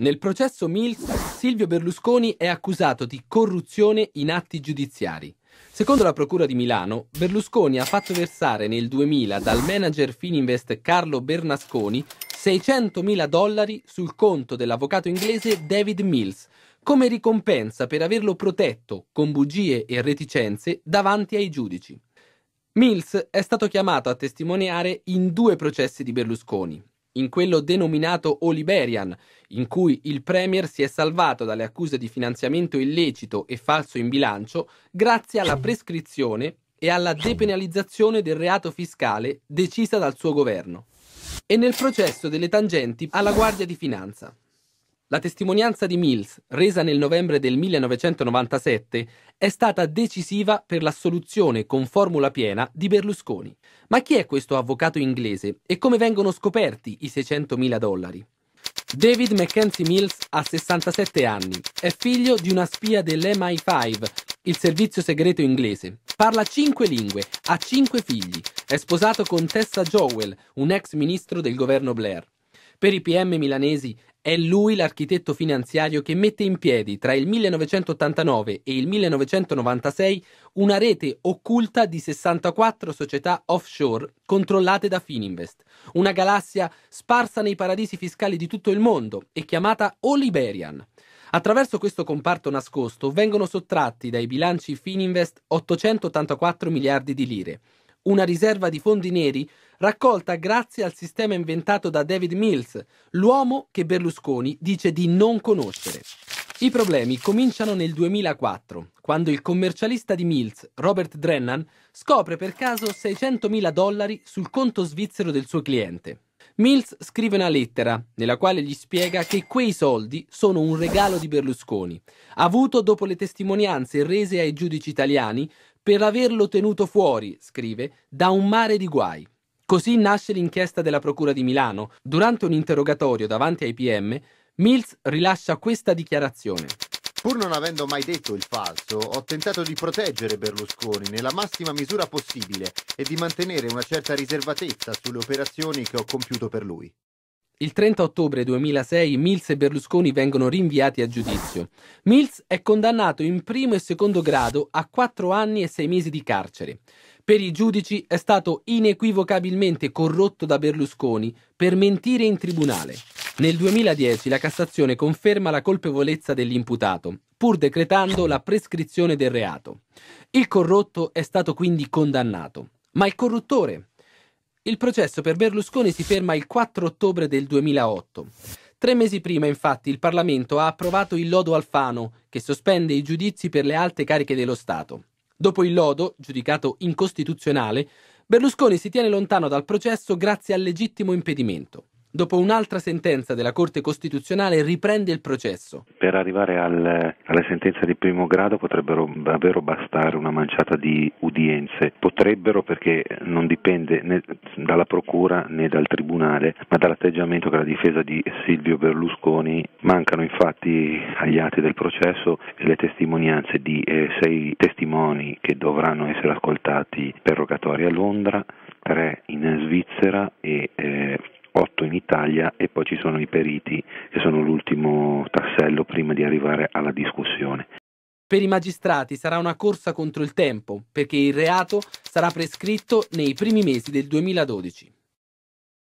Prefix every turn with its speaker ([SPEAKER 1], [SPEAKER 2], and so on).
[SPEAKER 1] Nel processo Mills, Silvio Berlusconi è accusato di corruzione in atti giudiziari. Secondo la Procura di Milano, Berlusconi ha fatto versare nel 2000 dal manager Fininvest Carlo Bernasconi 600.000 dollari sul conto dell'avvocato inglese David Mills, come ricompensa per averlo protetto con bugie e reticenze davanti ai giudici. Mills è stato chiamato a testimoniare in due processi di Berlusconi, in quello denominato Oliverian, in cui il Premier si è salvato dalle accuse di finanziamento illecito e falso in bilancio grazie alla prescrizione e alla depenalizzazione del reato fiscale decisa dal suo governo, e nel processo delle tangenti alla Guardia di Finanza. La testimonianza di Mills, resa nel novembre del 1997, è stata decisiva per l'assoluzione con formula piena di Berlusconi. Ma chi è questo avvocato inglese e come vengono scoperti i 600.000 dollari? David Mackenzie Mills ha 67 anni, è figlio di una spia dell'MI5, il servizio segreto inglese. Parla cinque lingue, ha cinque figli, è sposato con Tessa Jowell, un ex ministro del governo Blair. Per i PM milanesi è lui l'architetto finanziario che mette in piedi tra il 1989 e il 1996 una rete occulta di 64 società offshore controllate da Fininvest, una galassia sparsa nei paradisi fiscali di tutto il mondo e chiamata Oliberian. Attraverso questo comparto nascosto vengono sottratti dai bilanci Fininvest 884 miliardi di lire, una riserva di fondi neri raccolta grazie al sistema inventato da David Mills, l'uomo che Berlusconi dice di non conoscere. I problemi cominciano nel 2004, quando il commercialista di Mills, Robert Drennan, scopre per caso 600.000 dollari sul conto svizzero del suo cliente. Mills scrive una lettera nella quale gli spiega che quei soldi sono un regalo di Berlusconi, avuto dopo le testimonianze rese ai giudici italiani per averlo tenuto fuori, scrive, da un mare di guai. Così nasce l'inchiesta della Procura di Milano. Durante un interrogatorio davanti ai PM, Mills rilascia questa dichiarazione. Pur non avendo mai detto il falso, ho tentato di proteggere Berlusconi nella massima misura possibile e di mantenere una certa riservatezza sulle operazioni che ho compiuto per lui. Il 30 ottobre 2006 Mills e Berlusconi vengono rinviati a giudizio. Mills è condannato in primo e secondo grado a 4 anni e 6 mesi di carcere. Per i giudici è stato inequivocabilmente corrotto da Berlusconi per mentire in tribunale. Nel 2010 la Cassazione conferma la colpevolezza dell'imputato, pur decretando la prescrizione del reato. Il corrotto è stato quindi condannato. Ma il corruttore? Il processo per Berlusconi si ferma il 4 ottobre del 2008. Tre mesi prima, infatti, il Parlamento ha approvato il lodo Alfano, che sospende i giudizi per le alte cariche dello Stato. Dopo il lodo, giudicato incostituzionale, Berlusconi si tiene lontano dal processo grazie al legittimo impedimento dopo un'altra sentenza della Corte Costituzionale, riprende il processo.
[SPEAKER 2] Per arrivare al, alla sentenza di primo grado potrebbero davvero bastare una manciata di udienze. Potrebbero perché non dipende né dalla Procura né dal Tribunale, ma dall'atteggiamento che la difesa di Silvio Berlusconi mancano infatti agli atti del processo le testimonianze di eh, sei testimoni che dovranno essere ascoltati per rogatoria a Londra, tre in Svizzera e eh, ci sono i periti che sono l'ultimo tassello prima di arrivare alla discussione.
[SPEAKER 1] Per i magistrati sarà una corsa contro il tempo, perché il reato sarà prescritto nei primi mesi del 2012.